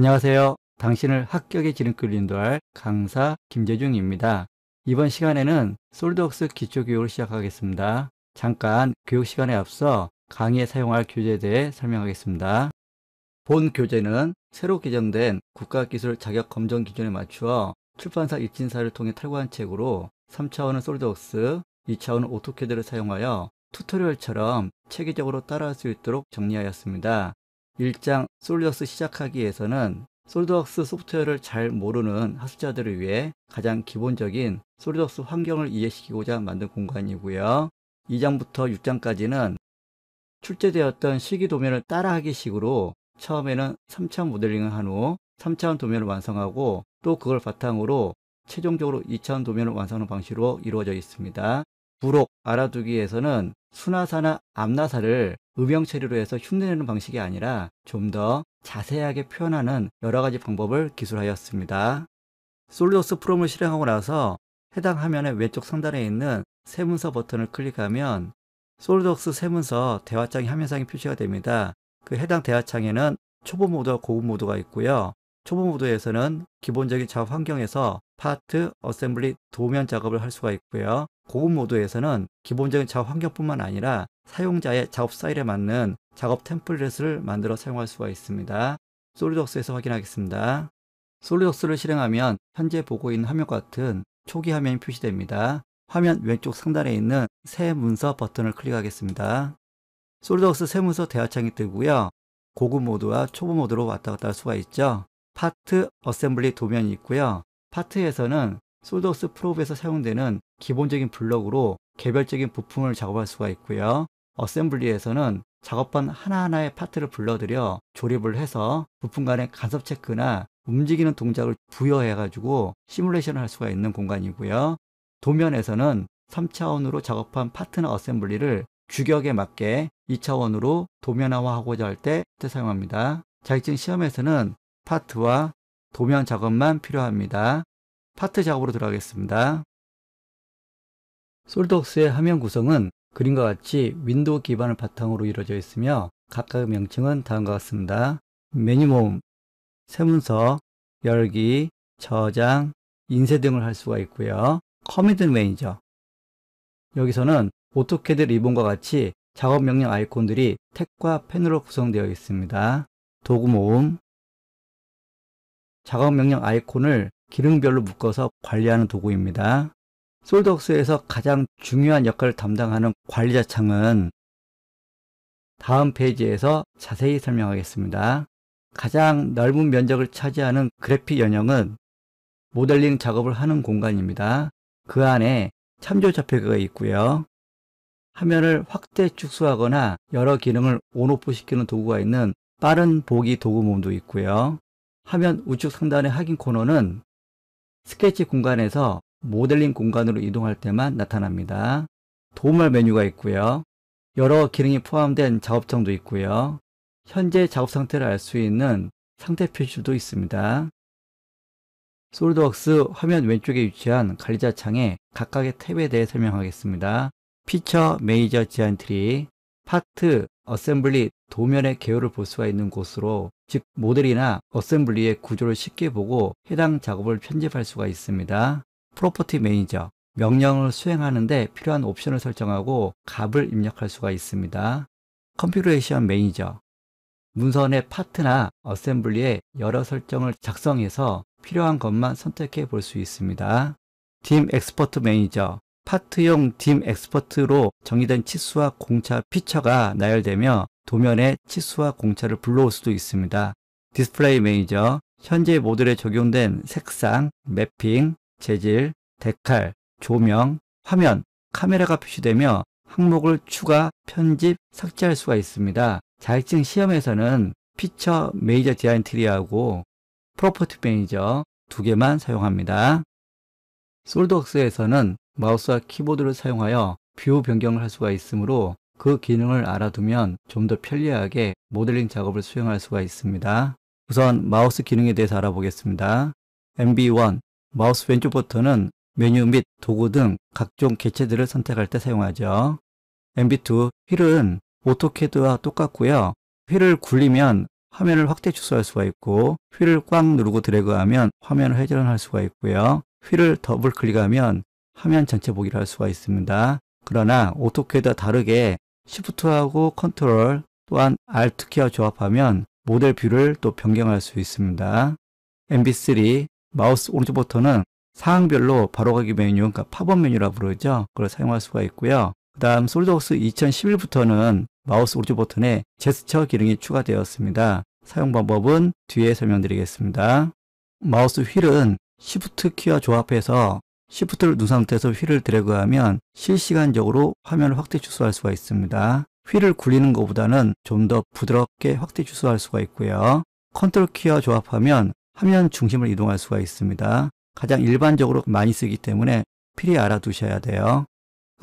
안녕하세요. 당신을 합격의 지름길 인도할 강사 김재중입니다. 이번 시간에는 솔드웍스 기초 교육을 시작하겠습니다. 잠깐 교육 시간에 앞서 강의에 사용할 교재에 대해 설명하겠습니다. 본 교재는 새로 개정된 국가기술 자격 검정 기준에 맞추어 출판사 입진사를 통해 탈구한 책으로 3차원은 솔드웍스, 2차원은 오토캐드를 사용하여 튜토리얼처럼 체계적으로 따라할 수 있도록 정리하였습니다. 1장 솔리덕스 시작하기에서는 솔드웍스 소프트웨어를 잘 모르는 학습자들을 위해 가장 기본적인 솔드웍스 환경을 이해시키고자 만든 공간이고요. 2장부터 6장까지는 출제되었던 시기 도면을 따라하기 식으로 처음에는 3차원 모델링을 한 후 3차원 도면을 완성하고 또 그걸 바탕으로 최종적으로 2차원 도면을 완성하는 방식으로 이루어져 있습니다. 부록 알아두기에서는 수나사나 암나사를 음영 처리로 해서 흉내내는 방식이 아니라 좀 더 자세하게 표현하는 여러 가지 방법을 기술하였습니다. 솔리드워스 프롬을 실행하고 나서 해당 화면의 왼쪽 상단에 있는 세문서 버튼을 클릭하면 솔리드워스 세문서 대화창이 화면상에 표시가 됩니다. 그 해당 대화창에는 초보 모드와 고급 모드가 있고요. 초보 모드에서는 기본적인 작업 환경에서 파트, 어셈블리, 도면 작업을 할 수가 있고요. 고급 모드에서는 기본적인 작업 환경뿐만 아니라 사용자의 작업 스타일에 맞는 작업 템플릿을 만들어 사용할 수가 있습니다. 솔리드웍스에서 확인하겠습니다. 솔리드웍스를 실행하면 현재 보고 있는 화면과 같은 초기 화면이 표시됩니다. 화면 왼쪽 상단에 있는 새 문서 버튼을 클릭하겠습니다. 솔리드웍스 새 문서 대화창이 뜨고요. 고급 모드와 초보 모드로 왔다 갔다 할 수가 있죠. 파트 어셈블리 도면이 있고요. 파트에서는 솔더스 프로브에서 사용되는 기본적인 블럭으로 개별적인 부품을 작업할 수가 있고요. 어셈블리에서는 작업반 하나하나의 파트를 불러들여 조립을 해서 부품 간의 간섭 체크나 움직이는 동작을 부여해가지고 시뮬레이션을 할 수가 있는 공간이고요. 도면에서는 3차원으로 작업한 파트너 어셈블리를 규격에 맞게 2차원으로 도면화하고자 할 때 사용합니다. 자격증 시험에서는 파트와 도면 작업만 필요합니다. 파트 작업으로 들어가겠습니다. 솔드웍스의 화면 구성은 그림과 같이 윈도우 기반을 바탕으로 이루어져 있으며 각각의 명칭은 다음과 같습니다. 메뉴 모음, 세문서, 열기, 저장, 인쇄 등을 할 수가 있고요. 커미드 매니저 여기서는 오토캐드 리본과 같이 작업 명령 아이콘들이 택과 펜으로 구성되어 있습니다. 도구 모음 작업 명령 아이콘을 기능별로 묶어서 관리하는 도구입니다. 솔덕스에서 가장 중요한 역할을 담당하는 관리자 창은 다음 페이지에서 자세히 설명하겠습니다. 가장 넓은 면적을 차지하는 그래픽 연형은 모델링 작업을 하는 공간입니다. 그 안에 참조 좌표가 있고요. 화면을 확대 축소하거나 여러 기능을 온오프 시키는 도구가 있는 빠른 보기 도구 몸도 있고요. 화면 우측 상단의 확인 코너는 스케치 공간에서 모델링 공간으로 이동할 때만 나타납니다. 도움말 메뉴가 있고요. 여러 기능이 포함된 작업창도 있고요. 현재 작업 상태를 알 수 있는 상태 표시도 있습니다. 솔드웍스 화면 왼쪽에 위치한 관리자 창에 각각의 탭에 대해 설명하겠습니다. 피처, 메이저, 지안 트리, 파트, 어셈블리, 도면의 개요를 볼 수가 있는 곳으로 즉 모델이나 어셈블리의 구조를 쉽게 보고 해당 작업을 편집할 수가 있습니다. 프로퍼티 매니저, 명령을 수행하는데 필요한 옵션을 설정하고 값을 입력할 수가 있습니다. 컨피그레이션 매니저, 문서 내 파트나 어셈블리에 여러 설정을 작성해서 필요한 것만 선택해 볼 수 있습니다. 팀 엑스퍼트 매니저, 파트용 딤 엑스퍼트로 정의된 치수와 공차 피처가 나열되며 도면에 치수와 공차를 불러올 수도 있습니다. 디스플레이 매니저, 현재 모델에 적용된 색상, 매핑, 재질, 데칼, 조명, 화면, 카메라가 표시되며 항목을 추가, 편집, 삭제할 수가 있습니다. 자격증 시험에서는 피처 메이저 디자인 트리하고 프로퍼티 매니저 두 개만 사용합니다. 솔드웍스에서는 마우스와 키보드를 사용하여 뷰 변경을 할 수가 있으므로 그 기능을 알아두면 좀 더 편리하게 모델링 작업을 수행할 수가 있습니다. 우선 마우스 기능에 대해서 알아보겠습니다. MB1 마우스 왼쪽 버튼은 메뉴 및 도구 등 각종 개체들을 선택할 때 사용하죠. MB2 휠은 오토캐드와 똑같고요. 휠을 굴리면 화면을 확대 축소할 수가 있고 휠을 꽉 누르고 드래그하면 화면을 회전할 수가 있고요. 휠을 더블 클릭하면 화면 전체 보기를 할 수가 있습니다. 그러나 오토캐드와 다르게 Shift하고 Ctrl 또한 Alt 키와 조합하면 모델 뷰를 또 변경할 수 있습니다. MB3 마우스 오른쪽 버튼은 상황별로 바로가기 메뉴, 그러니까 팝업 메뉴라 부르죠. 그걸 사용할 수가 있고요. 그 다음 솔드웍스 2011부터는 마우스 오른쪽 버튼에 제스처 기능이 추가되었습니다. 사용 방법은 뒤에 설명드리겠습니다. 마우스 휠은 Shift 키와 조합해서 Shift를 누 상태에서 휠을 드래그하면 실시간적으로 화면을 확대 축소할 수가 있습니다. 휠을 굴리는 것보다는 좀 더 부드럽게 확대 축소할 수가 있고요. 컨트롤 키와 조합하면 화면 중심을 이동할 수가 있습니다. 가장 일반적으로 많이 쓰기 때문에 필히 알아두셔야 돼요.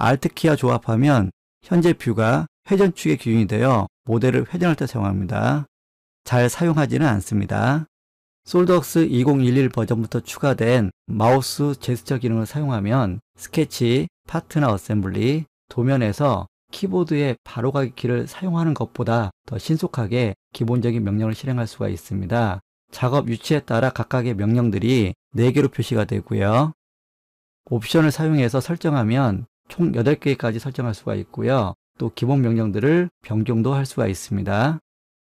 Alt 키와 조합하면 현재 뷰가 회전축의 기준이 되어 모델을 회전할 때 사용합니다. 잘 사용하지는 않습니다. 솔드웍스 2011 버전부터 추가된 마우스 제스처 기능을 사용하면 스케치, 파트너 어셈블리, 도면에서 키보드의 바로가기 키를 사용하는 것보다 더 신속하게 기본적인 명령을 실행할 수가 있습니다. 작업 위치에 따라 각각의 명령들이 4개로 표시가 되고요. 옵션을 사용해서 설정하면 총 8개까지 설정할 수가 있고요. 또 기본 명령들을 변경도 할 수가 있습니다.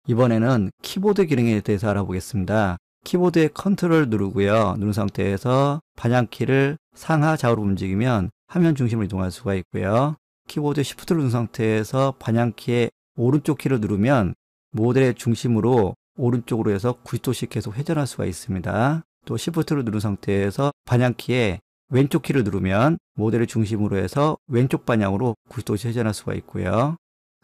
이번에는 키보드 기능에 대해서 알아보겠습니다. 키보드의 컨트롤 누르고요. 누른 상태에서 반향키를 상하 좌우로 움직이면 화면 중심으로 이동할 수가 있고요. 키보드 s 프트를 누른 상태에서 반향키의 오른쪽 키를 누르면 모델의 중심으로 오른쪽으로 해서 90도씩 계속 회전할 수가 있습니다. 또 s 프트를 누른 상태에서 반향키의 왼쪽 키를 누르면 모델을 중심으로 해서 왼쪽 방향으로 90도씩 회전할 수가 있고요.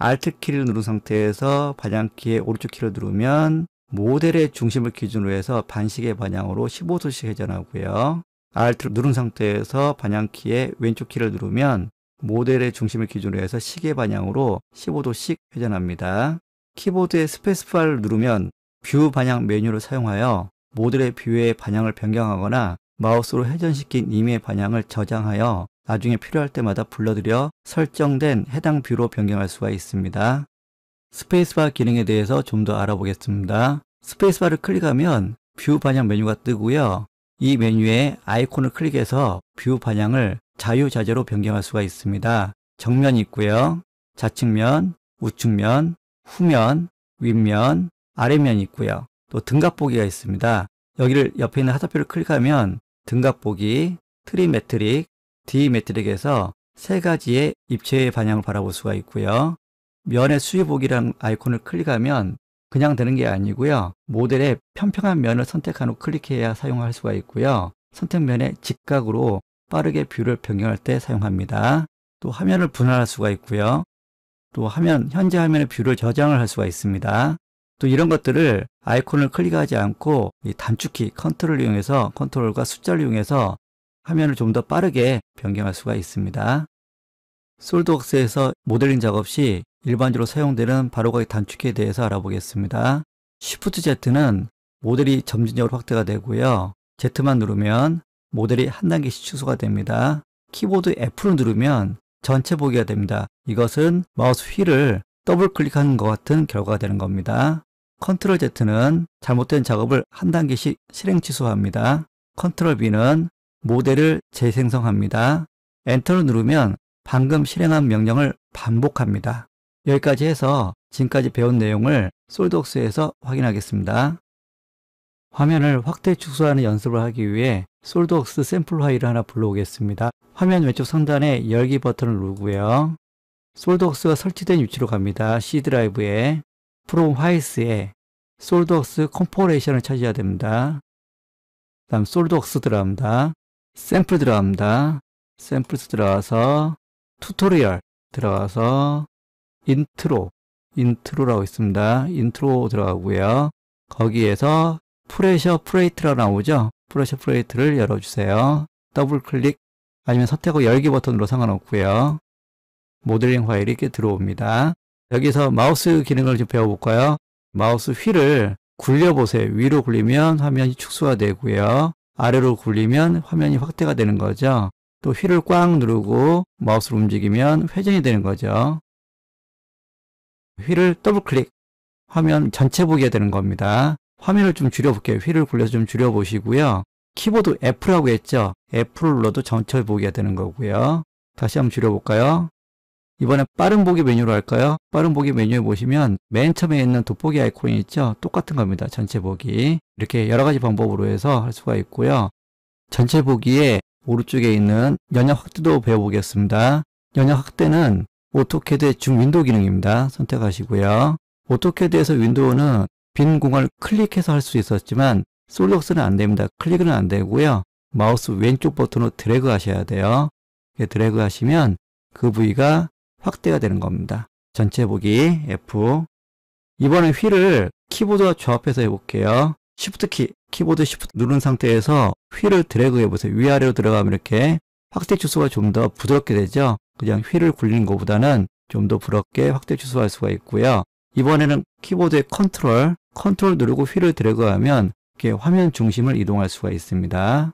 Alt 키를 누른 상태에서 반향키의 오른쪽 키를 누르면 모델의 중심을 기준으로 해서 반시계 반향으로 15도씩 회전하고요. Alt 누른 상태에서 반향키의 왼쪽 키를 누르면 모델의 중심을 기준으로 해서 시계 반향으로 15도씩 회전합니다. 키보드의 스페이스바를 누르면 뷰반향 메뉴를 사용하여 모델의 뷰의 반향을 변경하거나 마우스로 회전시킨 임의반향을 저장하여 나중에 필요할 때마다 불러들여 설정된 해당 뷰로 변경할 수가 있습니다. 스페이스바 기능에 대해서 좀 더 알아보겠습니다. 스페이스바를 클릭하면 뷰 반영 메뉴가 뜨고요. 이 메뉴에 아이콘을 클릭해서 뷰 반영을 자유자재로 변경할 수가 있습니다. 정면이 있고요. 좌측면, 우측면, 후면, 윗면, 아래면이 있고요. 또 등각보기가 있습니다. 여기를 옆에 있는 하사표를 클릭하면 등각보기, 트리매트릭, 디매트릭에서 세 가지의 입체의 반향을 바라볼 수가 있고요. 면의 수위보기란 아이콘을 클릭하면 그냥 되는 게 아니고요. 모델의 평평한 면을 선택한 후 클릭해야 사용할 수가 있고요. 선택면에 직각으로 빠르게 뷰를 변경할 때 사용합니다. 또 화면을 분할할 수가 있고요. 또 화면, 현재 화면의 뷰를 저장을 할 수가 있습니다. 또 이런 것들을 아이콘을 클릭하지 않고 이 단축키 컨트롤을 이용해서 컨트롤과 숫자를 이용해서 화면을 좀 더 빠르게 변경할 수가 있습니다. 솔드웍스에서 모델링 작업 시 일반적으로 사용되는 바로가기 단축키에 대해서 알아보겠습니다. Shift Z는 모델이 점진적으로 확대가 되고요. Z만 누르면 모델이 한 단계씩 축소가 됩니다. 키보드 F를 누르면 전체 보기가 됩니다. 이것은 마우스 휠을 더블 클릭하는 것 같은 결과가 되는 겁니다. 컨트롤 Z는 잘못된 작업을 한 단계씩 실행 취소합니다. 컨트롤 B는 모델을 재생성합니다. 엔터를 누르면 방금 실행한 명령을 반복합니다. 여기까지 해서 지금까지 배운 내용을 솔드웍스에서 확인하겠습니다. 화면을 확대 축소하는 연습을 하기 위해 솔드웍스 샘플 파일을 하나 불러오겠습니다. 화면 왼쪽 상단에 열기 버튼을 누르고요. 솔드웍스가 설치된 위치로 갑니다. C 드라이브에 프롬 화이스에 솔드웍스 컴포레이션을 찾아야 됩니다. 다음 솔드웍스 들어갑니다. 샘플 들어갑니다. 샘플스 들어가서 튜토리얼 들어가서 인트로, 인트로라고 있습니다. 인트로 들어가고요. 거기에서 프레셔 프레이트라 나오죠. 프레셔 프레이트를 열어주세요. 더블 클릭 아니면 선택하고 열기 버튼으로 상관없고요. 모델링 파일이 이렇게 들어옵니다. 여기서 마우스 기능을 좀 배워볼까요? 마우스 휠을 굴려보세요. 위로 굴리면 화면이 축소가 되고요. 아래로 굴리면 화면이 확대가 되는 거죠. 또 휠을 꽉 누르고 마우스를 움직이면 회전이 되는 거죠. 휠을 더블 클릭하면 전체 보기가 되는 겁니다. 화면을 좀 줄여볼게요. 휠을 굴려서 좀 줄여보시고요. 키보드 F라고 했죠? F를 눌러도 전체 보기가 되는 거고요. 다시 한번 줄여볼까요? 이번에 빠른 보기 메뉴로 할까요? 빠른 보기 메뉴에 보시면 맨 처음에 있는 돋보기 아이콘이 있죠? 똑같은 겁니다. 전체 보기. 이렇게 여러 가지 방법으로 해서 할 수가 있고요. 전체 보기에 오른쪽에 있는 연역 확대도 배워보겠습니다. 연역 확대는 오토캐드의 중 윈도우 기능입니다. 선택하시고요. 오토캐드에서 윈도우는 빈 공간을 클릭해서 할 수 있었지만 솔록스는 안 됩니다. 클릭은 안 되고요. 마우스 왼쪽 버튼으로 드래그 하셔야 돼요. 드래그 하시면 그 부위가 확대가 되는 겁니다. 전체 보기 F 이번에 휠을 키보드와 조합해서 해볼게요. Shift 키, 키보드 Shift 누른 상태에서 휠을 드래그 해보세요. 위아래로 들어가면 이렇게 확대 주소가좀 더 부드럽게 되죠. 그냥 휠을 굴리는 것보다는 좀 더 부럽게 확대 취소할 수가 있고요. 이번에는 키보드의 컨트롤, 컨트롤 누르고 휠을 드래그하면 이렇게 화면 중심을 이동할 수가 있습니다.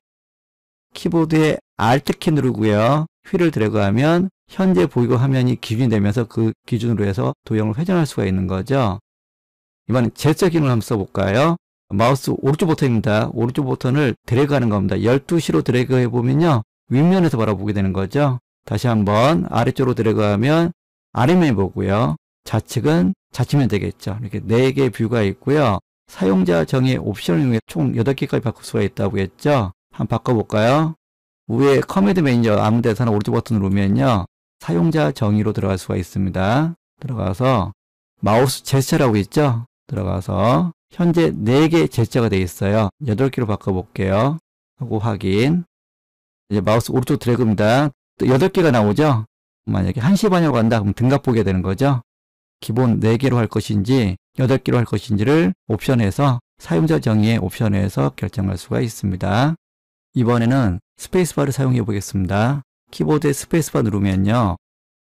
키보드의 Alt키 누르고요. 휠을 드래그하면 현재 보이고 화면이 기준이 되면서 그 기준으로 해서 도형을 회전할 수가 있는 거죠. 이번엔 제자 기능을 한번 써볼까요? 마우스 오른쪽 버튼입니다. 오른쪽 버튼을 드래그하는 겁니다. 12시로 드래그해보면요. 윗면에서 바라보게 되는 거죠. 다시 한번 아래쪽으로 들어가면 아래면 보고요. 좌측은 좌측면 되겠죠. 이렇게 4개 뷰가 있고요. 사용자 정의 옵션을 이용해 총 8개까지 바꿀 수가 있다고 했죠. 한번 바꿔볼까요? 위에 커맨드 메니저 아무 데서나 오른쪽 버튼을 누르면요. 사용자 정의로 들어갈 수가 있습니다. 들어가서 마우스 제스처라고 있죠? 들어가서 현재 4개 제스처가 되어 있어요. 8개로 바꿔볼게요. 하고 확인. 이제 마우스 오른쪽 드래그입니다. 여덟 개가 나오죠? 만약에 1시 반이라고 한다 그럼 등갑 보게 되는 거죠. 기본 4개로 할 것인지 8개로 할 것인지를 옵션에서 사용자 정의의 옵션에서 결정할 수가 있습니다. 이번에는 스페이스바를 사용해 보겠습니다. 키보드에 스페이스바 누르면요.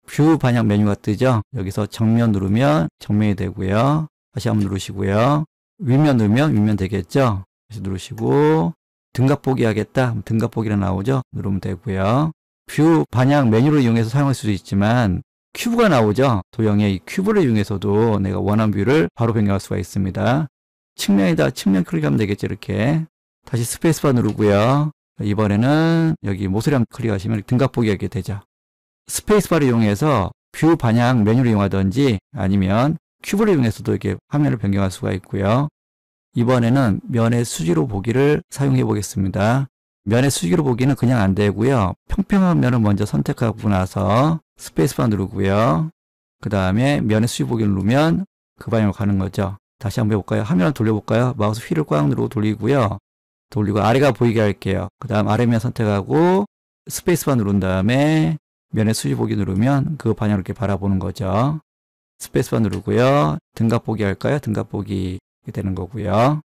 뷰 반영 메뉴가 뜨죠. 여기서 정면 누르면 정면이 되고요. 다시 한번 누르시고요. 위면 누르면 위면 되겠죠. 다시 누르시고 등갑 보기 하겠다. 등갑 보기라 나오죠. 누르면 되고요. 뷰 반향 메뉴를 이용해서 사용할 수도 있지만 큐브가 나오죠. 도형의 이 큐브를 이용해서도 내가 원하는 뷰를 바로 변경할 수가 있습니다. 측면에다 측면 클릭하면 되겠죠. 이렇게 다시 스페이스바 누르고요. 이번에는 여기 모서리 한 클릭하시면 등각보기 하게 되죠. 스페이스바를 이용해서 뷰 반향 메뉴를 이용하든지 아니면 큐브를 이용해서도 이렇게 화면을 변경할 수가 있고요. 이번에는 면의 수지로 보기를 사용해 보겠습니다. 면의 수직으로 보기는 그냥 안 되고요. 평평한 면을 먼저 선택하고 나서 스페이스바 누르고요. 그 다음에 면의 수직 보기를 누르면 그 방향으로 가는 거죠. 다시 한번 해볼까요? 화면을 돌려볼까요? 마우스 휠을 꽉 누르고 돌리고요. 돌리고 아래가 보이게 할게요. 그 다음 아래면 선택하고 스페이스바 누른 다음에 면의 수직 보기 누르면 그 방향을 이렇게 바라보는 거죠. 스페이스바 누르고요. 등각 보기 할까요? 등각 보기 되는 거고요.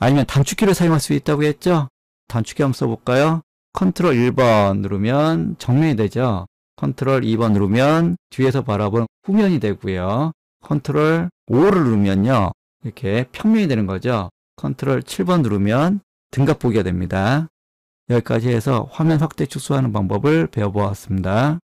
아니면 단축키를 사용할 수 있다고 했죠? 단축키 한번 써볼까요? 컨트롤 1번 누르면 정면이 되죠. 컨트롤 2번 누르면 뒤에서 바라본 후면이 되고요. 컨트롤 5를 누르면요. 이렇게 평면이 되는 거죠. 컨트롤 7번 누르면 등갑 보기가 됩니다. 여기까지 해서 화면 확대 축소하는 방법을 배워보았습니다.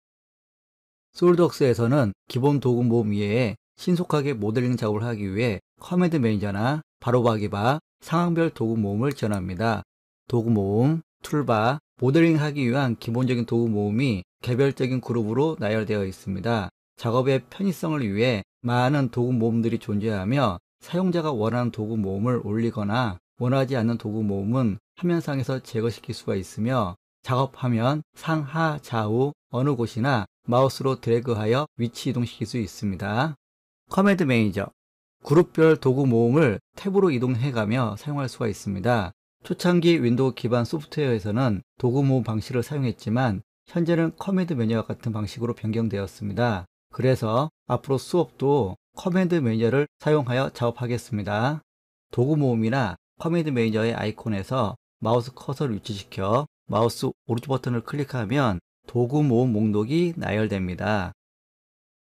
솔드웍스에서는 기본 도구 모음 이외에 신속하게 모델링 작업을 하기 위해 커맨드 매니저나 바로바기바 상황별 도구 모음을 지원합니다. 도구 모음, 툴바, 모델링 하기 위한 기본적인 도구 모음이 개별적인 그룹으로 나열되어 있습니다. 작업의 편의성을 위해 많은 도구 모음들이 존재하며 사용자가 원하는 도구 모음을 올리거나 원하지 않는 도구 모음은 화면상에서 제거시킬 수가 있으며 작업하면 상하, 좌우, 어느 곳이나 마우스로 드래그하여 위치 이동시킬 수 있습니다. 커맨드 매니저 그룹별 도구 모음을 탭으로 이동해가며 사용할 수가 있습니다. 초창기 윈도우 기반 소프트웨어에서는 도구 모음 방식을 사용했지만 현재는 커맨드 매뉴와 같은 방식으로 변경되었습니다. 그래서 앞으로 수업도 커맨드 매뉴를 사용하여 작업하겠습니다. 도구 모음이나 커맨드 매니저의 아이콘에서 마우스 커서를 위치시켜 마우스 오른쪽 버튼을 클릭하면 도구 모음 목록이 나열됩니다.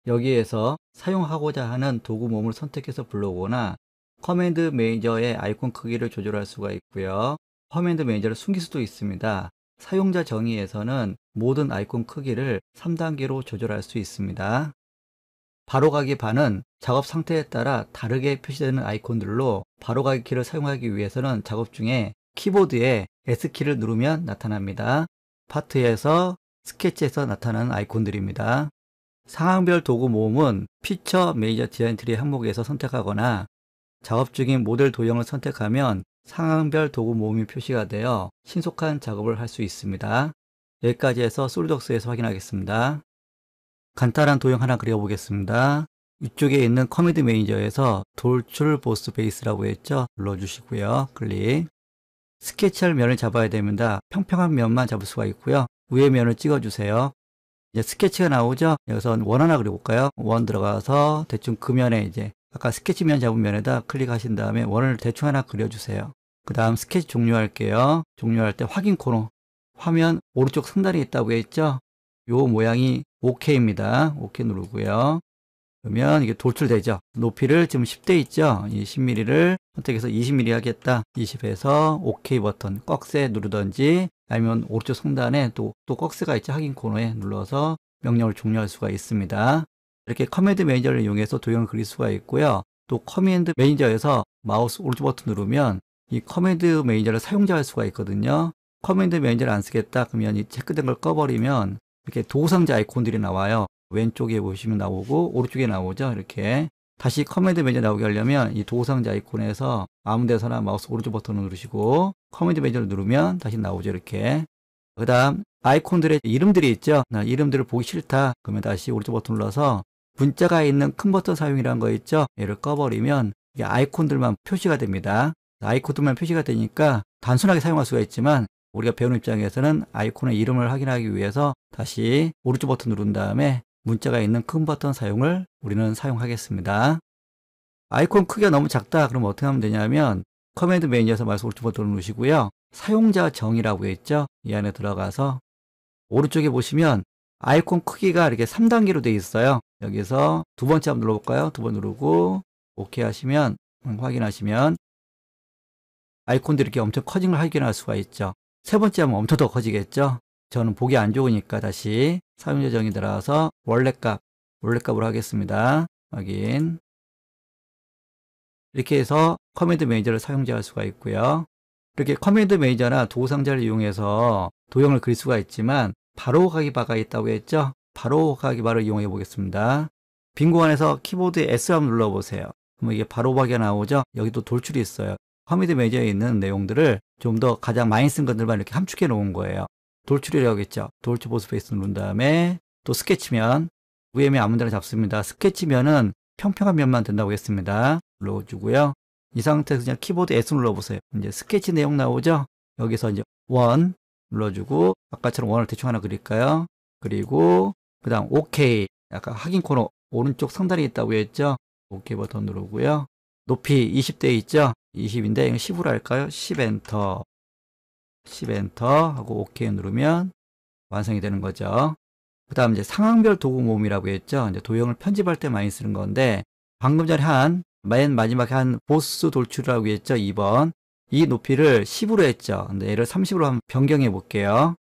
여기에서 사용하고자 하는 도구 모음을 선택해서 불러오거나 커맨드 매니저의 아이콘 크기를 조절할 수가 있고요. 커맨드 매니저를 숨길 수도 있습니다. 사용자 정의에서는 모든 아이콘 크기를 3단계로 조절할 수 있습니다. 바로가기 반은 작업 상태에 따라 다르게 표시되는 아이콘들로 바로가기 키를 사용하기 위해서는 작업 중에 키보드에 S키를 누르면 나타납니다. 파트에서 스케치에서 나타나는 아이콘들입니다. 상황별 도구 모음은 피처 메이저 디자인 트리 항목에서 선택하거나 작업 중인 모델 도형을 선택하면 상황별 도구 모음이 표시가 되어 신속한 작업을 할 수 있습니다. 여기까지 해서 솔리덕스에서 확인하겠습니다. 간단한 도형 하나 그려보겠습니다. 위쪽에 있는 커미드 매니저에서 돌출 보스 베이스라고 했죠? 눌러주시고요. 클릭. 스케치할 면을 잡아야 됩니다. 평평한 면만 잡을 수가 있고요. 위에 면을 찍어주세요. 이제 스케치가 나오죠? 여기서 원 하나 그려볼까요? 원 들어가서 대충 그 면에 이제 아까 스케치면 잡은 면에다 클릭하신 다음에 원을 대충 하나 그려주세요. 그 다음 스케치 종료할게요. 종료할 때 확인 코너 화면 오른쪽 상단에 있다고 했죠? 요 모양이 OK입니다. OK 누르고요. 그러면 이게 돌출되죠. 높이를 지금 10대 있죠? 이 10mm를 선택해서 20mm 하겠다. 20에서 OK 버튼 꺽쇠 누르던지 아니면 오른쪽 상단에 또, 또 꺽쇠가 있죠? 확인 코너에 눌러서 명령을 종료할 수가 있습니다. 이렇게 커맨드 매니저를 이용해서 도형을 그릴 수가 있고요. 또 커맨드 매니저에서 마우스 오른쪽 버튼 누르면 이 커맨드 매니저를 사용자할 수가 있거든요. 커맨드 매니저를 안 쓰겠다 그러면 이 체크된 걸 꺼버리면 이렇게 도상자 아이콘들이 나와요. 왼쪽에 보시면 나오고 오른쪽에 나오죠. 이렇게 다시 커맨드 매니저 나오게 하려면 이도상자 아이콘에서 아무 데서나 마우스 오른쪽 버튼을 누르시고 커맨드 매니저를 누르면 다시 나오죠. 이렇게 그 다음 아이콘들의 이름들이 있죠. 이름들을 보기 싫다 그러면 다시 오른쪽 버튼 눌러서 문자가 있는 큰버튼 사용이라는 거 있죠? 얘를 꺼버리면 이게 아이콘들만 표시가 됩니다. 아이콘들만 표시가 되니까 단순하게 사용할 수가 있지만 우리가 배우는 입장에서는 아이콘의 이름을 확인하기 위해서 다시 오른쪽 버튼 누른 다음에 문자가 있는 큰 버튼 사용을 우리는 사용하겠습니다. 아이콘 크기가 너무 작다 그럼 어떻게 하면 되냐면 커맨드 메뉴에서 마우스 오른쪽 버튼을 누르시고요. 사용자 정의라고 했죠이 안에 들어가서 오른쪽에 보시면 아이콘 크기가 이렇게 3단계로 되어 있어요. 여기서 두 번째 한번 눌러볼까요? 두 번 누르고 오케이 하시면 음, 확인하시면 아이콘들이 이렇게 엄청 커진 걸 확인할 수가 있죠. 세 번째 하면 엄청 더 커지겠죠. 저는 보기 안 좋으니까 다시 사용자 정의 들어가서 원래 값, 원래 값으로 하겠습니다. 확인. 이렇게 해서 커맨드 매니저를 사용할 자 수가 있고요. 이렇게 커맨드 매니저나 도구 상자를 이용해서 도형을 그릴 수가 있지만 바로가기바가 있다고 했죠? 바로가기바를 이용해 보겠습니다. 빈 공간에서 키보드 S 한번 눌러보세요. 그러면 이게 바로가기가 나오죠? 여기도 돌출이 있어요. 화미드 매저에 있는 내용들을 좀 더 가장 많이 쓴 것들만 이렇게 함축해 놓은 거예요. 돌출이라고 했죠. 돌출 보스 페이스 누른 다음에 또 스케치면 위에면 아무 데나 잡습니다. 스케치면은 평평한 면만 된다고 했습니다. 눌러주고요. 이 상태에서 그냥 키보드 S 눌러보세요. 이제 스케치 내용 나오죠? 여기서 이제 원, 눌러주고 아까처럼 원을 대충 하나 그릴까요? 그리고 그 다음 OK 아까 확인 코너 오른쪽 상단에 있다고 했죠? OK 버튼 누르고요 높이 20대 있죠? 20인데 10으로 할까요? 10 엔터 10 엔터 하고 OK 누르면 완성이 되는 거죠 그 다음 이제 상황별 도구 모음이라고 했죠 이제 도형을 편집할 때 많이 쓰는 건데 방금 전에 한 맨 마지막에 한 보스 돌출이라고 했죠 2번 이 높이를 10으로 했죠. 근데 얘를 30으로 한번 변경해 볼게요.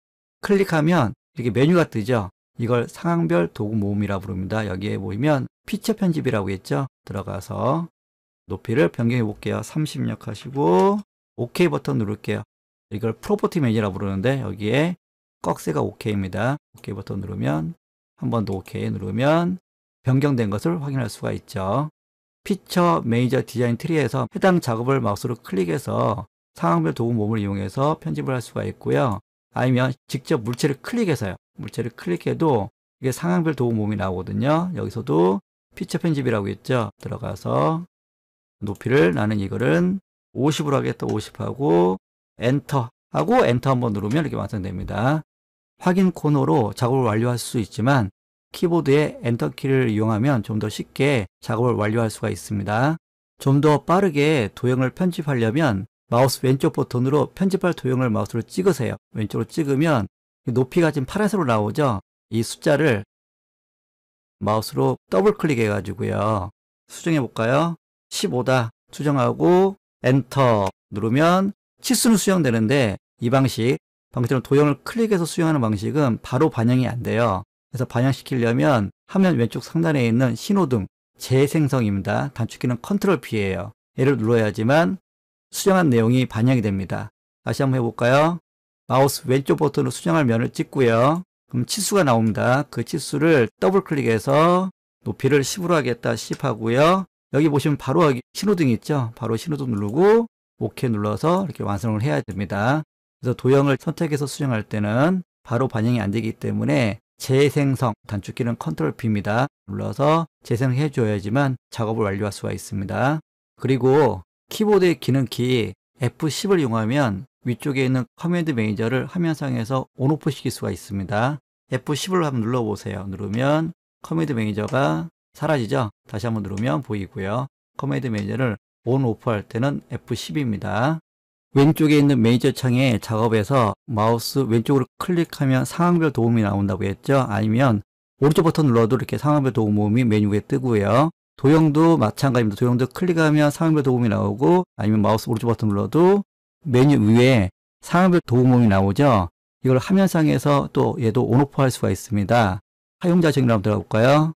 클릭하면 이렇게 메뉴가 뜨죠. 이걸 상황별 도구 모음이라 부릅니다. 여기에 보이면 피처 편집이라고 했죠. 들어가서 높이를 변경해 볼게요. 36 하시고 OK 버튼 누를게요. 이걸 프로포티메뉴라 부르는데 여기에 꺽쇠가 OK입니다. OK 버튼 누르면 한 번 더 OK 누르면 변경된 것을 확인할 수가 있죠. 피처 메이저 디자인 트리에서 해당 작업을 마우스로 클릭해서 상황별 도구 몸을 이용해서 편집을 할 수가 있고요. 아니면 직접 물체를 클릭해서요. 물체를 클릭해도 이게 상황별 도구 몸이 나오거든요. 여기서도 피처 편집이라고 있죠. 들어가서 높이를 나는 이거는 50으로 하겠다. 50하고 엔터 하고 엔터 한번 누르면 이렇게 완성됩니다. 확인 코너로 작업을 완료할 수 있지만 키보드의 엔터키를 이용하면 좀 더 쉽게 작업을 완료할 수가 있습니다. 좀 더 빠르게 도형을 편집하려면 마우스 왼쪽 버튼으로 편집할 도형을 마우스로 찍으세요. 왼쪽으로 찍으면 높이가 지금 파란색으로 나오죠? 이 숫자를 마우스로 더블 클릭해 가지고요. 수정해 볼까요? 15다. 수정하고 엔터 누르면 치수는 수정되는데 이 방식 방금 식 도형을 클릭해서 수정하는 방식은 바로 반영이 안 돼요. 그래서 반영시키려면 화면 왼쪽 상단에 있는 신호등 재생성입니다. 단축키는 컨트롤 P예요. 얘를 눌러야지만 수정한 내용이 반영이 됩니다. 다시 한번 해볼까요? 마우스 왼쪽 버튼으로 수정할 면을 찍고요. 그럼 치수가 나옵니다. 그 치수를 더블 클릭해서 높이를 10으로 하겠다 10 하고요. 여기 보시면 바로 신호등 있죠? 바로 신호등 누르고 OK 눌러서 이렇게 완성을 해야 됩니다. 그래서 도형을 선택해서 수정할 때는 바로 반영이 안 되기 때문에 재생성, 단축키는 컨트롤 B입니다. 눌러서 재생해 줘야지만 작업을 완료할 수가 있습니다. 그리고 키보드의 기능키 F10을 이용하면 위쪽에 있는 커맨드 매니저를 화면상에서 온오프 시킬 수가 있습니다. F10을 한번 눌러보세요. 누르면 커맨드 매니저가 사라지죠? 다시 한번 누르면 보이고요. 커맨드 매니저를 온오프 할 때는 F10입니다. 왼쪽에 있는 매니저 창에 작업에서 마우스 왼쪽으로 클릭하면 상황별 도움이 나온다고 했죠. 아니면 오른쪽 버튼 눌러도 이렇게 상황별 도움이 메뉴에 뜨고요. 도형도 마찬가지입니다. 도형도 클릭하면 상황별 도움이 나오고 아니면 마우스 오른쪽 버튼 눌러도 메뉴 위에 상황별 도움이 나오죠. 이걸 화면상에서 또 얘도 온오프 할 수가 있습니다. 사용자 정의로 들어가 볼까요?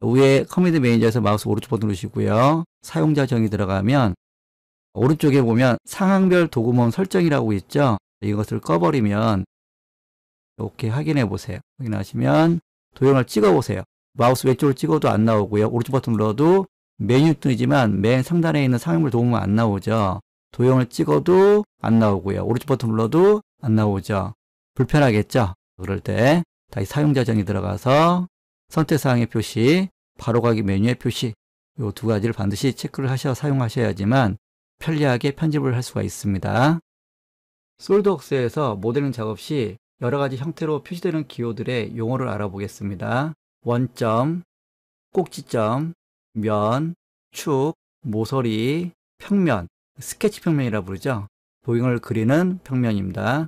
위에 커뮤니티 매니저에서 마우스 오른쪽 버튼 누르시고요. 사용자 정의 들어가면 오른쪽에 보면 상황별 도구모음 설정이라고 있죠. 이것을 꺼버리면 이렇게 확인해 보세요. 확인하시면 도형을 찍어 보세요. 마우스 왼쪽을 찍어도 안 나오고요. 오른쪽 버튼 눌러도 메뉴 뜨이지만맨 상단에 있는 상황별 도구모음 안 나오죠. 도형을 찍어도 안 나오고요. 오른쪽 버튼 눌러도 안 나오죠. 불편하겠죠? 그럴 때 다시 사용자정에 들어가서 선택사항의 표시, 바로가기 메뉴의 표시 이 두 가지를 반드시 체크를 하셔 서 사용하셔야지만 편리하게 편집을 할 수가 있습니다. 솔드웍스에서 모델링 작업 시 여러 가지 형태로 표시되는 기호들의 용어를 알아보겠습니다. 원점, 꼭지점, 면, 축, 모서리, 평면, 스케치 평면이라 부르죠. 도형을 그리는 평면입니다.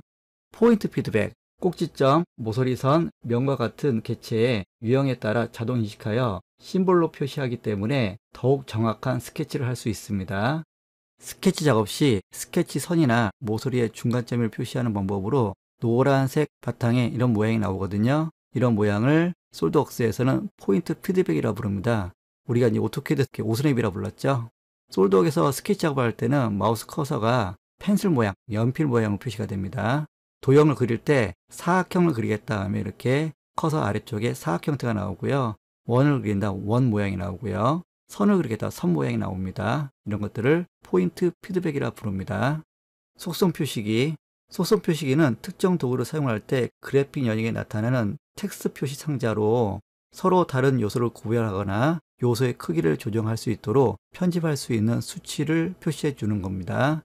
포인트 피드백, 꼭지점, 모서리선, 면과 같은 개체의 유형에 따라 자동 인식하여 심볼로 표시하기 때문에 더욱 정확한 스케치를 할 수 있습니다. 스케치 작업 시 스케치 선이나 모서리의 중간점을 표시하는 방법으로 노란색 바탕에 이런 모양이 나오거든요. 이런 모양을 솔드웍스에서는 포인트 피드백이라 부릅니다. 우리가 이제 오토캐드 오스냅이라 불렀죠. 솔드웍에서 스케치 작업할 때는 마우스 커서가 펜슬 모양, 연필 모양으로 표시가 됩니다. 도형을 그릴 때 사각형을 그리겠다 하면 이렇게 커서 아래쪽에 사각 형태가 나오고요. 원을 그린다 원 모양이 나오고요. 선을 그리겠다 선 모양이 나옵니다. 이런 것들을 포인트 피드백이라 부릅니다. 속성 표시기 속성 표시기는 특정 도구를 사용할 때 그래픽 연역에 나타나는 텍스트 표시 상자로 서로 다른 요소를 구별하거나 요소의 크기를 조정할 수 있도록 편집할 수 있는 수치를 표시해 주는 겁니다.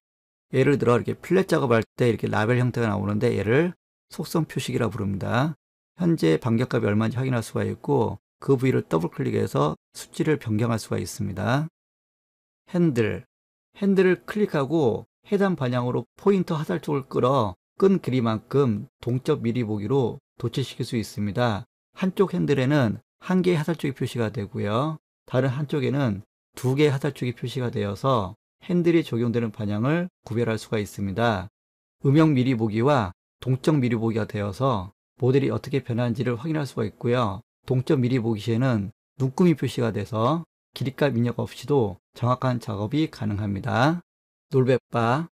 예를 들어 이렇게 필렛 작업할 때 이렇게 라벨 형태가 나오는데 얘를 속성 표시기라 부릅니다. 현재 반격값이 얼마인지 확인할 수가 있고 그 부위를 더블 클릭해서 수치를 변경할 수가 있습니다. 핸들, 핸들을 클릭하고 해당 방향으로 포인터 하살쪽을 끌어 끈 길이만큼 동적 미리 보기로 도체시킬 수 있습니다. 한쪽 핸들에는 한 개의 하살쪽이 표시가 되고요. 다른 한쪽에는 두 개의 하살쪽이 표시가 되어서 핸들이 적용되는 방향을 구별할 수가 있습니다. 음영 미리 보기와 동적 미리 보기가 되어서 모델이 어떻게 변하는지를 확인할 수가 있고요. 동적 미리 보기 시에는 눈금이 표시가 돼서 길이값 입력 없이도 정확한 작업이 가능합니다. 놀벳바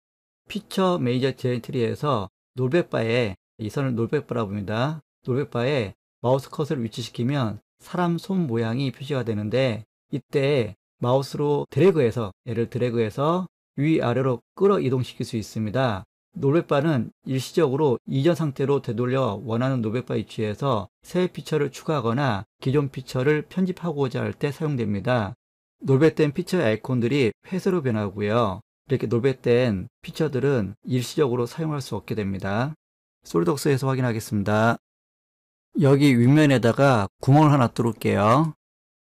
피처 메이저 제트리에서 놀벳바에 이 선을 놀벳바라고 봅니다. 놀벳바에 마우스 컷을 위치시키면 사람 손 모양이 표시가 되는데 이때 마우스로 드래그해서 얘를 드래그해서 위아래로 끌어 이동시킬 수 있습니다. 노백바는 일시적으로 이전 상태로 되돌려 원하는 노백바 위치에서 새 피처를 추가하거나 기존 피처를 편집하고자 할 때 사용됩니다. 노뱃된 피처의 아이콘들이 회색로 변하고요. 이렇게 노뱃된 피처들은 일시적으로 사용할 수 없게 됩니다. 솔리덕스에서 확인하겠습니다. 여기 윗면에다가 구멍을 하나 뚫을게요.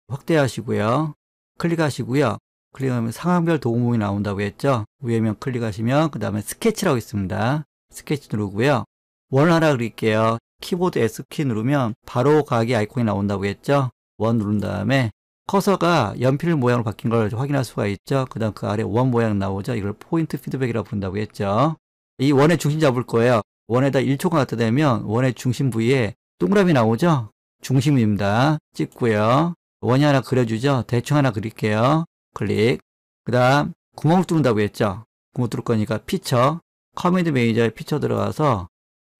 확대하시고요. 클릭하시고요. 클릭하면 상황별 도구목이 나온다고 했죠. 위에면 클릭하시면 그 다음에 스케치라고 있습니다. 스케치 누르고요. 원 하나 그릴게요. 키보드 S키 누르면 바로 가기 아이콘이 나온다고 했죠. 원 누른 다음에 커서가 연필 모양으로 바뀐 걸 확인할 수가 있죠. 그 다음 그 아래 원 모양 나오죠. 이걸 포인트 피드백이라고 부른다고 했죠. 이 원의 중심 잡을 거예요. 원에다 1초가 갖다 대면 원의 중심 부위에 동그라미 나오죠. 중심입니다. 찍고요. 원이 하나 그려주죠. 대충 하나 그릴게요. 클릭. 그 다음 구멍을 뚫는다고 했죠. 구멍 뚫을 거니까 피처. 커맨드 매니저에 피처 들어가서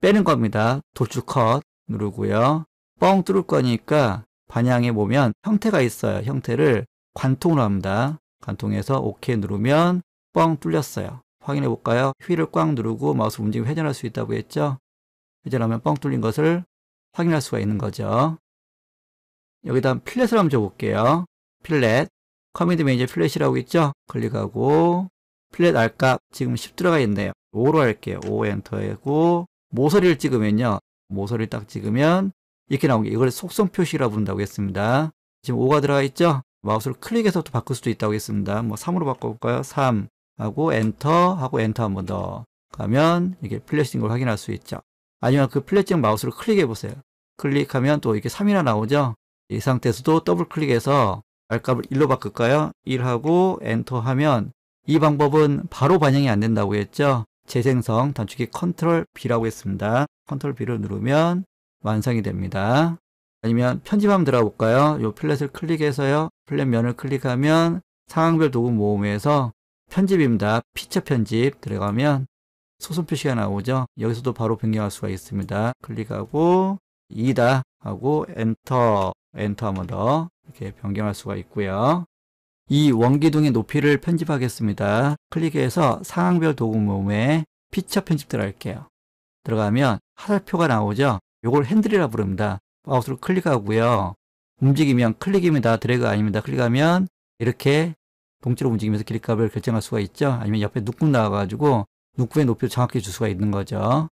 빼는 겁니다. 돌출 컷 누르고요. 뻥 뚫을 거니까 반향에 보면 형태가 있어요. 형태를 관통으로 합니다. 관통해서 OK 누르면 뻥 뚫렸어요. 확인해 볼까요? 휠을 꽉 누르고 마우스 움직임 회전할 수 있다고 했죠? 회전하면 뻥 뚫린 것을 확인할 수가 있는 거죠. 여기다 필렛을 한번 줘볼게요. 필렛. 커맨드 메이에 필렛이라고 있죠? 클릭하고 필렛 알값 지금 10 들어가 있네요. 5로 할게요. 5 엔터하고 모서리를 찍으면요. 모서리를 딱 찍으면 이렇게 나온 게 이걸 속성 표시라 부른다고 했습니다. 지금 5가 들어가 있죠? 마우스를 클릭해서 또 바꿀 수도 있다고 했습니다. 뭐 3으로 바꿔볼까요? 3 하고 엔터 하고 엔터 한 번 더 가면 이게 플래시인 걸 확인할 수 있죠. 아니면 그 플래시형 마우스를 클릭해 보세요. 클릭하면 또 이게 렇 3이나 나오죠? 이 상태에서도 더블 클릭해서 알값을 1로 바꿀까요? 1하고 엔터 하면 이 방법은 바로 반영이 안 된다고 했죠? 재생성 단축키 컨트롤 B라고 했습니다. 컨트롤 B를 누르면 완성이 됩니다. 아니면 편집 한번 들어가 볼까요? 이 플랫을 클릭해서요. 플랫 면을 클릭하면 상황별 도구 모음에서 편집입니다. 피처 편집 들어가면 소선 표시가 나오죠. 여기서도 바로 변경할 수가 있습니다. 클릭하고 2다 하고 엔터 엔터 한번 더 이렇게 변경할 수가 있고요. 이 원기둥의 높이를 편집하겠습니다. 클릭해서 상황별 도구 모음에 피처 편집 들어갈게요. 들어가면 하살표가 나오죠. 요걸 핸들이라 부릅니다. 마우스를 클릭하고요. 움직이면 클릭입니다. 드래그 아닙니다. 클릭하면 이렇게 동체로 움직이면서 길이값을 결정할 수가 있죠. 아니면 옆에 눕꾹 나와가지고 눕구의 높이를 정확히 줄 수가 있는 거죠.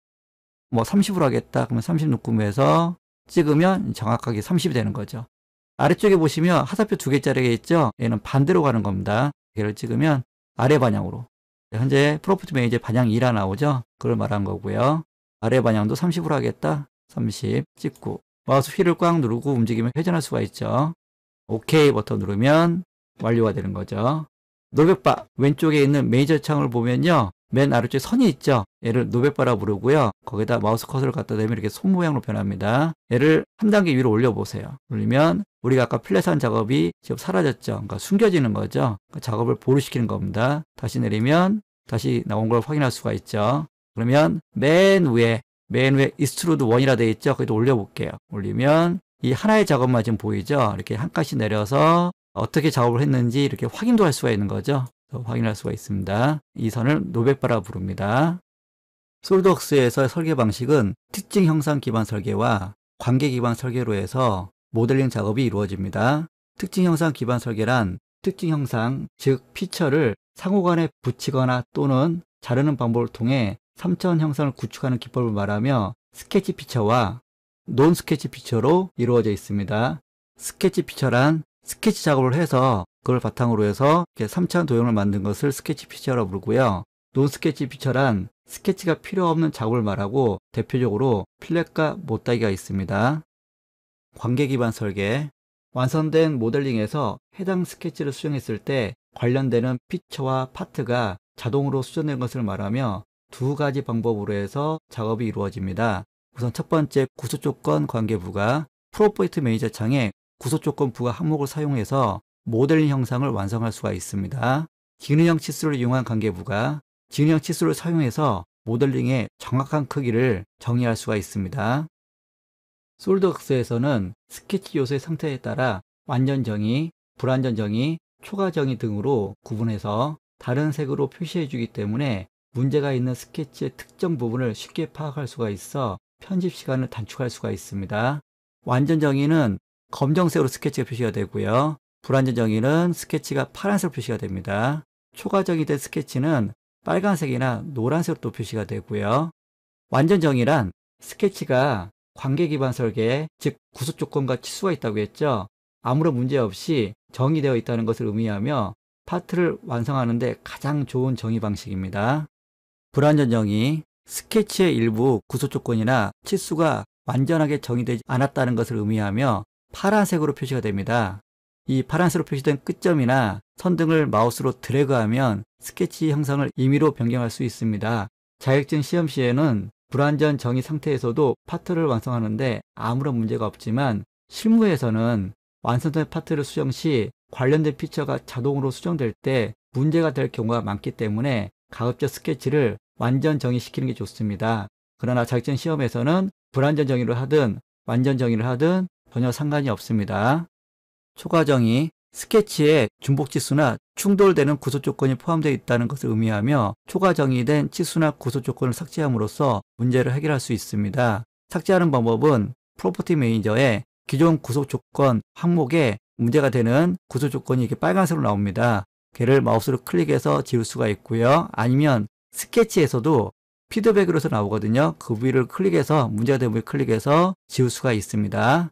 뭐 30으로 하겠다. 그러면 30눕구에서 찍으면 정확하게 30이 되는 거죠. 아래쪽에 보시면 하사표 두 개짜리가 있죠. 얘는 반대로 가는 겁니다. 얘를 찍으면 아래 방향으로. 현재 프로프트 매니저 방향 2라 나오죠. 그걸 말한 거고요. 아래 방향도 30으로 하겠다. 30 찍고 마우스 휠을 꽉 누르고 움직이면 회전할 수가 있죠. OK 버튼 누르면 완료가 되는 거죠. 노백바 왼쪽에 있는 메이저 창을 보면요. 맨 아래쪽에 선이 있죠. 얘를 노백바라 부르고요. 거기다 마우스 커서를 갖다 대면 이렇게 손 모양으로 변합니다. 얘를 한 단계 위로 올려보세요. 올리면 우리가 아까 플랫한 작업이 지금 사라졌죠. 그러니까 숨겨지는 거죠. 그러니까 작업을 보류시키는 겁니다. 다시 내리면 다시 나온 걸 확인할 수가 있죠. 그러면 맨 위에 맨 위에 이스트루드 원이라 되어 있죠. 거기도 올려볼게요. 올리면 이 하나의 작업만 지금 보이죠. 이렇게 한 칸씩 내려서 어떻게 작업을 했는지 이렇게 확인도 할 수가 있는 거죠. 확인할 수가 있습니다. 이 선을 노백바라 부릅니다. 솔드웍스에서 설계 방식은 특징 형상 기반 설계와 관계 기반 설계로 해서 모델링 작업이 이루어집니다. 특징 형상 기반 설계란 특징 형상, 즉 피처를 상호간에 붙이거나 또는 자르는 방법을 통해 3차원 형상을 구축하는 기법을 말하며 스케치 피처와 논 스케치 피처로 이루어져 있습니다. 스케치 피처란 스케치 작업을 해서 그걸 바탕으로 해서 이렇게 3차원 도형을 만든 것을 스케치 피처라고 부르고요. 논 스케치 피처란 스케치가 필요 없는 작업을 말하고 대표적으로 필렛과 못따기가 있습니다. 관계 기반 설계 완성된 모델링에서 해당 스케치를 수정했을 때 관련되는 피처와 파트가 자동으로 수정된 것을 말하며 두 가지 방법으로 해서 작업이 이루어집니다. 우선 첫 번째 구속조건 관계부가 프로포이트 매니저 창에 구속조건 부가 항목을 사용해서 모델링 형상을 완성할 수가 있습니다. 기능형 치수를 이용한 관계부가 기능형 치수를 사용해서 모델링의 정확한 크기를 정의할 수가 있습니다. 솔드웍스에서는 스케치 요소의 상태에 따라 완전 정의, 불완전 정의, 초과 정의 등으로 구분해서 다른 색으로 표시해 주기 때문에 문제가 있는 스케치의 특정 부분을 쉽게 파악할 수가 있어 편집 시간을 단축할 수가 있습니다. 완전 정의는 검정색으로 스케치가 표시가 되고요. 불완전 정의는 스케치가 파란색으로 표시가 됩니다. 초과 정의된 스케치는 빨간색이나 노란색으로 표시가 되고요. 완전 정의란 스케치가 관계 기반 설계, 즉구속 조건과 치수가 있다고 했죠. 아무런 문제 없이 정의되어 있다는 것을 의미하며 파트를 완성하는데 가장 좋은 정의 방식입니다. 불안전정이 스케치의 일부 구소 조건이나 치수가 완전하게 정의되지 않았다는 것을 의미하며 파란색으로 표시가 됩니다. 이 파란색으로 표시된 끝점이나 선 등을 마우스로 드래그하면 스케치 형상을 임의로 변경할 수 있습니다. 자격증 시험 시에는 불완전 정의 상태에서도 파트를 완성하는데 아무런 문제가 없지만 실무에서는 완성된 파트를 수정 시 관련된 피처가 자동으로 수정될 때 문제가 될 경우가 많기 때문에 가급적 스케치를 완전 정의시키는 게 좋습니다. 그러나 자격증 시험에서는 불완전 정의를 하든 완전 정의를 하든 전혀 상관이 없습니다. 초과 정의, 스케치에 중복 지수나 충돌되는 구소 조건이 포함되어 있다는 것을 의미하며 초과 정의된 치수나 구소 조건을 삭제함으로써 문제를 해결할 수 있습니다. 삭제하는 방법은 프로퍼티 매니저의 기존 구속 조건 항목에 문제가 되는 구속 조건이 이렇게 빨간색으로 나옵니다. 걔를 마우스로 클릭해서 지울 수가 있고요. 아니면 스케치에서도 피드백으로서 나오거든요. 그 부위를 클릭해서 문제가 된 부위 클릭해서 지울 수가 있습니다.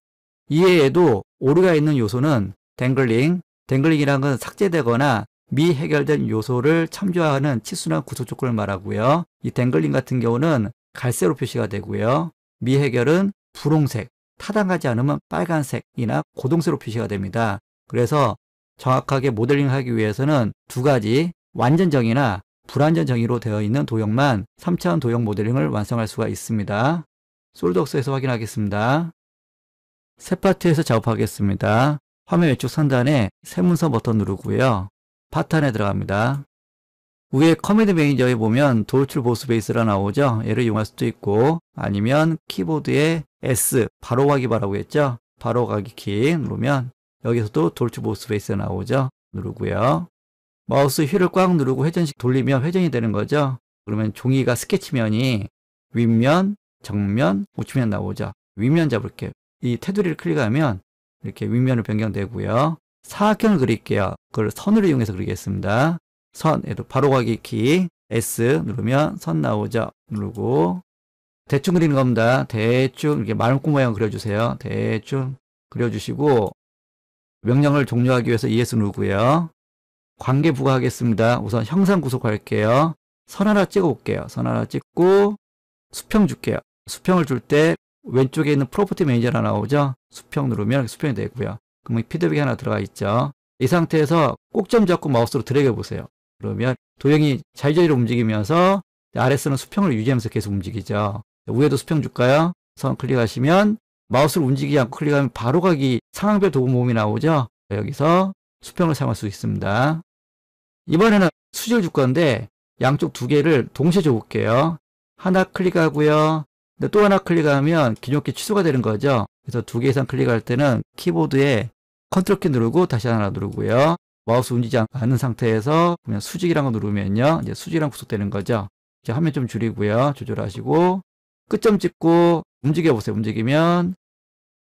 이외에도 오류가 있는 요소는 댕글링, 댕글링이란 건 삭제되거나 미해결된 요소를 참조하는 치수나 구속 조건을 말하고요. 이 댕글링 같은 경우는 갈색으로 표시가 되고요. 미해결은 분홍색, 타당하지 않으면 빨간색이나 고동색으로 표시가 됩니다. 그래서 정확하게 모델링하기 위해서는 두 가지 완전 정의나 불완전 정의로 되어 있는 도형만 3차원 도형 모델링을 완성할 수가 있습니다. 솔드웍스에서 확인하겠습니다. 새 파트에서 작업하겠습니다. 화면 왼쪽 상단에 새 문서 버튼 누르고요. 파트 안에 들어갑니다. 위에 커맨드 매니저에 보면 돌출 보스 베이스라 나오죠. 얘를 이용할 수도 있고 아니면 키보드에 S 바로 가기 바라고 했죠. 바로 가기 키 누르면 여기서도 돌출 보스 페이스 나오죠. 누르고요. 마우스 휠을 꽉 누르고 회전식 돌리면 회전이 되는 거죠. 그러면 종이가 스케치면이 윗면, 정면, 우측면 나오죠. 윗면 잡을게요. 이 테두리를 클릭하면 이렇게 윗면을 변경되고요. 사각형을 그릴게요. 그걸 선을 이용해서 그리겠습니다. 선, 에도 바로가기 키 S 누르면 선 나오죠. 누르고 대충 그리는 겁니다. 대충 이렇게 마음꽃 모양 그려주세요. 대충 그려주시고 명령을 종료하기 위해서 ES 누구예요? 관계 부과하겠습니다. 우선 형상 구속할게요. 선 하나 찍어 볼게요. 선 하나 찍고 수평 줄게요. 수평을 줄 때 왼쪽에 있는 프로퍼티 매니저 하나 나오죠? 수평 누르면 수평이 되고요. 그러면 피드백이 하나 들어가 있죠. 이 상태에서 꼭점 잡고 마우스로 드래그 해 보세요. 그러면 도형이 자유자재로 움직이면서 아래서는 수평을 유지하면서 계속 움직이죠. 위에도 수평 줄까요? 선 클릭하시면 마우스를 움직이지 않고 클릭하면 바로 가기 상황별 도구 모음이 나오죠. 여기서 수평을 사용할 수 있습니다. 이번에는 수직을 줄 건데 양쪽 두 개를 동시에 줘볼게요. 하나 클릭하고요. 또 하나 클릭하면 기존키 취소가 되는 거죠. 그래서 두 개 이상 클릭할 때는 키보드에 컨트롤 키 누르고 다시 하나 누르고요. 마우스 움직이지 않는 상태에서 그냥 수직이란 거 누르면요. 이제 수직이랑 구속되는 거죠. 이제 화면 좀 줄이고요. 조절하시고 끝점 찍고 움직여 보세요. 움직이면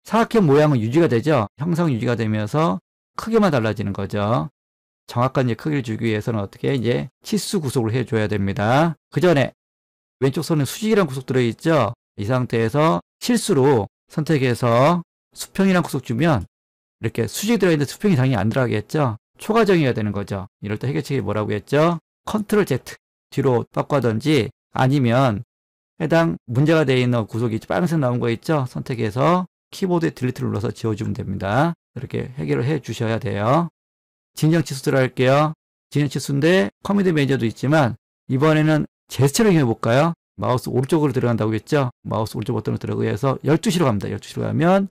사각형 모양은 유지가 되죠. 형성 유지가 되면서 크기만 달라지는 거죠. 정확한 이제 크기를 주기 위해서는 어떻게 이제 치수 구속을 해줘야 됩니다. 그 전에 왼쪽 손에 수직이란 구속 들어있죠. 이 상태에서 실수로 선택해서 수평이란 구속 주면 이렇게 수직이 들어있는데 수평 이상이 안 들어가겠죠. 초과정이어야 되는 거죠. 이럴 때 해결책이 뭐라고 했죠? 컨트롤 Z 뒤로 바꿔든지 아니면 해당 문제가 되어 있는 구속이 빨간색 나온 거 있죠? 선택해서 키보드 에 딜리트를 눌러서 지워주면 됩니다. 이렇게 해결을 해 주셔야 돼요. 진정 치수 들어갈게요. 진정 치수인데 커뮤니티 매니저도 있지만 이번에는 제스처를 이용해 볼까요? 마우스 오른쪽으로 들어간다고 했죠? 마우스 오른쪽 버튼을 들어가고 해서 12시로 갑니다. 12시로 가면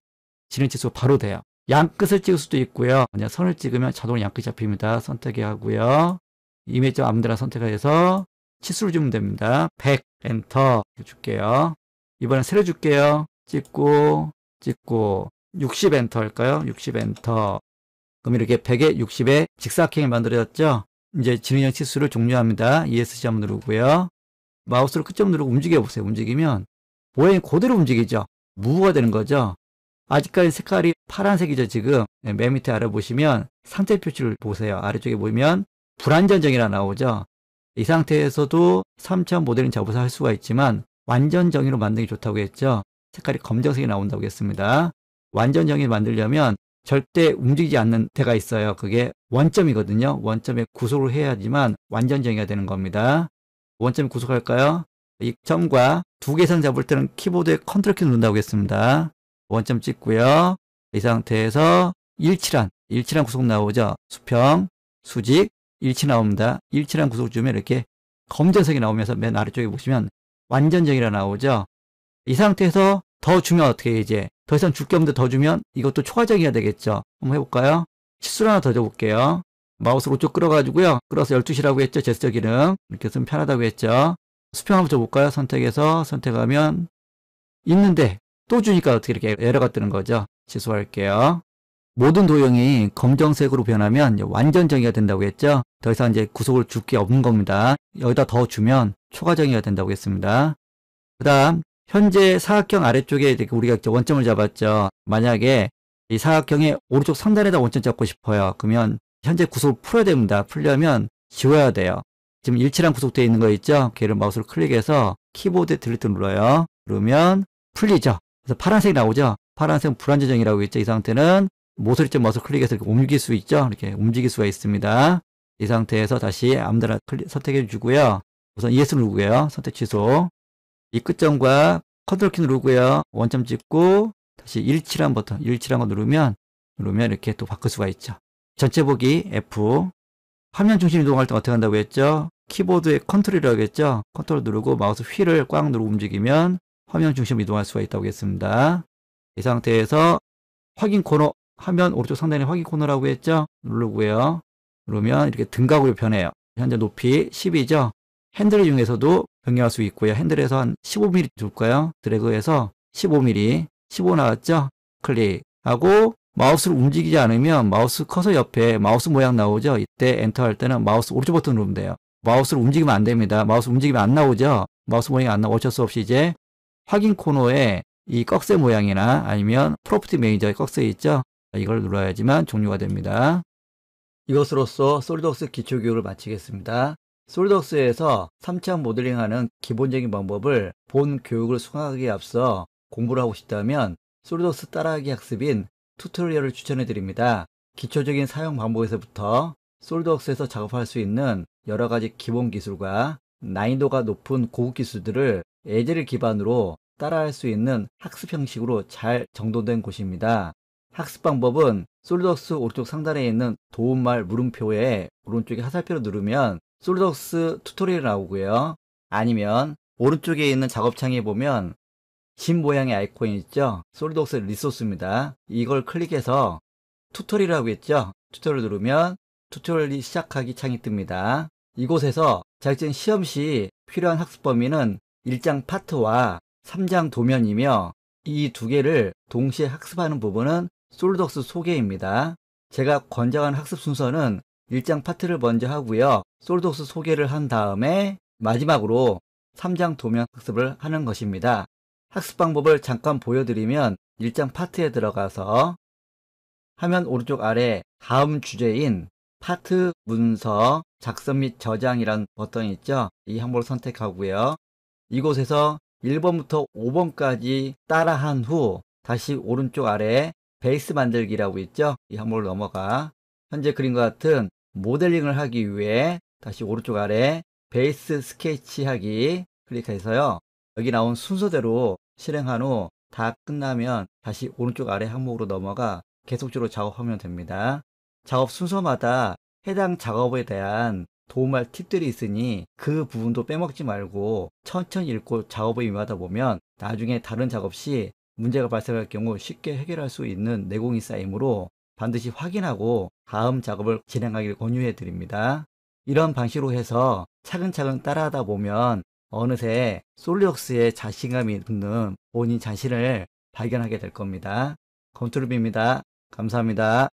진행 치수 바로 돼요. 양끝을 찍을 수도 있고요. 그냥 선을 찍으면 자동으로 양끝이 잡힙니다. 선택해 하고요. 이미지 아무데나 선택해서 치수를 주면 됩니다. 100 엔터 해 줄게요. 이번엔 세로 줄게요. 찍고 찍고 60 엔터일까요? 60 엔터. 그럼 이렇게 100에 60에 직사각형이 만들어졌죠? 이제 지행형 치수를 종료합니다. ESC 한번 누르고요. 마우스를 끝점 누르고 움직여 보세요. 움직이면 모양이 그대로 움직이죠. 무브가 되는 거죠. 아직까지 색깔이 파란색이죠, 지금. 네, 맨 밑에 아래 보시면 상태 표시를 보세요. 아래쪽에 보면 불안전정이라 나오죠. 이 상태에서도 3차 모델링 작업을 할 수가 있지만 완전 정의로 만드는 게 좋다고 했죠. 색깔이 검정색이 나온다고 했습니다. 완전 정의 만들려면 절대 움직이지 않는 대가 있어요. 그게 원점이거든요. 원점에 구속을 해야지만 완전 정의가 되는 겁니다. 원점에 구속할까요? 이 점과 두개 이상 잡을 때는 키보드에 컨트롤 키를 누른다고 했습니다. 원점 찍고요. 이 상태에서 일치란, 일치란 구속 나오죠. 수평, 수직, 일치 나옵니다. 일치란 구속 주면 이렇게 검정색이 나오면서 맨 아래쪽에 보시면 완전정의라 나오죠. 이 상태에서 더 주면 어떻게 이제 더 이상 줄 게 없는데 더 주면 이것도 초과적이어야 되겠죠. 한번 해볼까요? 치수를 하나 더 줘볼게요. 마우스로 쭉 끌어가지고요. 끌어서 12시라고 했죠. 제스처 기능. 이렇게 쓰면 편하다고 했죠. 수평 한번 줘볼까요? 선택해서 선택하면 있는데 또 주니까 어떻게 이렇게 에러가 뜨는 거죠. 취소할게요. 모든 도형이 검정색으로 변하면 완전 정의가 된다고 했죠. 더 이상 이제 구속을 줄 게 없는 겁니다. 여기다 더 주면 초과 정의가 된다고 했습니다. 그 다음 현재 사각형 아래쪽에 그 우리가 원점을 잡았죠. 만약에 이 사각형의 오른쪽 상단에다 원점 잡고 싶어요. 그러면 현재 구속을 풀어야 됩니다. 풀려면 지워야 돼요. 지금 일치랑 구속되어 있는 거 있죠? 걔를 마우스로 클릭해서 키보드 에 딜리트 눌러요. 그러면 풀리죠. 그래서 파란색이 나오죠. 파란색은 불안정정이라고 있죠. 이 상태는 모서리점 마우스 클릭해서 이렇게 옮길 수 있죠. 이렇게 움직일 수가 있습니다. 이 상태에서 다시 아무데나 선택해 주고요. 우선 ES 누르고요. 선택 취소. 이 끝점과 컨트롤 키 누르고요. 원점 찍고 다시 일치란 버튼, 일치란 거 누르면 누르면 이렇게 또 바꿀 수가 있죠. 전체 보기 F 화면 중심 이동할 때 어떻게 한다고 했죠? 키보드의 컨트롤이라고 했죠? 컨트롤 누르고 마우스 휠을 꽉 누르고 움직이면 화면 중심 이동할 수가 있다고 했습니다. 이 상태에서 확인 코너 화면 오른쪽 상단에 확인 코너라고 했죠? 누르고요. 누르면 이렇게 등각으로 변해요. 현재 높이 10이죠? 핸들 중에서도 변경할수 있고요. 핸들에서 한 15mm 줄까요? 드래그해서 15mm, 15 나왔죠? 클릭하고 마우스를 움직이지 않으면 마우스 커서 옆에 마우스 모양 나오죠? 이때 엔터 할 때는 마우스 오른쪽 버튼 누르면 돼요. 마우스를 움직이면 안 됩니다. 마우스 움직이면 안 나오죠? 마우스 모양이 안 나오고 어쩔 수 없이 이제 확인 코너에 이 꺽쇠 모양이나 아니면 프로프티 매니저의 꺽쇠 있죠? 이걸 눌러야지만 종료가 됩니다. 이것으로써 솔리드웍스 기초 교육을 마치겠습니다. 솔덕스에서 3차 모델링하는 기본적인 방법을 본 교육을 수강하기에 앞서 공부를 하고 싶다면 솔덕스 따라하기 학습인 튜토리얼을 추천해 드립니다. 기초적인 사용 방법에서부터 솔드웍스에서 작업할 수 있는 여러 가지 기본 기술과 난이도가 높은 고급 기술들을 예제를 기반으로 따라할 수 있는 학습 형식으로 잘 정돈된 곳입니다. 학습 방법은 솔드웍스 오른쪽 상단에 있는 도움말 물음표에 오른쪽에 화살표를 누르면 솔리드웍스 튜토리얼 나오고요. 아니면 오른쪽에 있는 작업창에 보면 짐 모양의 아이콘 이 있죠? 솔리드웍스 리소스입니다. 이걸 클릭해서 튜토리얼이라고 했죠? 튜토리얼 누르면 튜토리얼이 시작하기 창이 뜹니다. 이곳에서 자격증 시험 시 필요한 학습 범위는 1장 파트와 3장 도면이며 이 두 개를 동시에 학습하는 부분은 솔리드웍스 소개입니다. 제가 권장한 학습 순서는 1장 파트를 먼저 하고요. 솔독스 소개를 한 다음에 마지막으로 3장 도면 학습을 하는 것입니다. 학습 방법을 잠깐 보여드리면 1장 파트에 들어가서 화면 오른쪽 아래 다음 주제인 파트 문서 작성 및 저장이란 버튼이 있죠. 이 항목을 선택하고요. 이곳에서 1번부터 5번까지 따라한 후 다시 오른쪽 아래 베이스 만들기라고 있죠. 이 항목을 넘어가 현재 그림과 같은 모델링을 하기 위해 다시 오른쪽 아래 베이스 스케치하기 클릭해서요. 여기 나온 순서대로 실행한 후 다 끝나면 다시 오른쪽 아래 항목으로 넘어가 계속적으로 작업하면 됩니다. 작업 순서마다 해당 작업에 대한 도움할 팁들이 있으니 그 부분도 빼먹지 말고 천천히 읽고 작업을 임하다 보면 나중에 다른 작업 시 문제가 발생할 경우 쉽게 해결할 수 있는 내공이 쌓이므로 반드시 확인하고 다음 작업을 진행하길 권유해 드립니다. 이런 방식으로 해서 차근차근 따라하다 보면 어느새 솔리웍스의 자신감이 붙는 본인 자신을 발견하게 될 겁니다. 검투르비입니다. 감사합니다.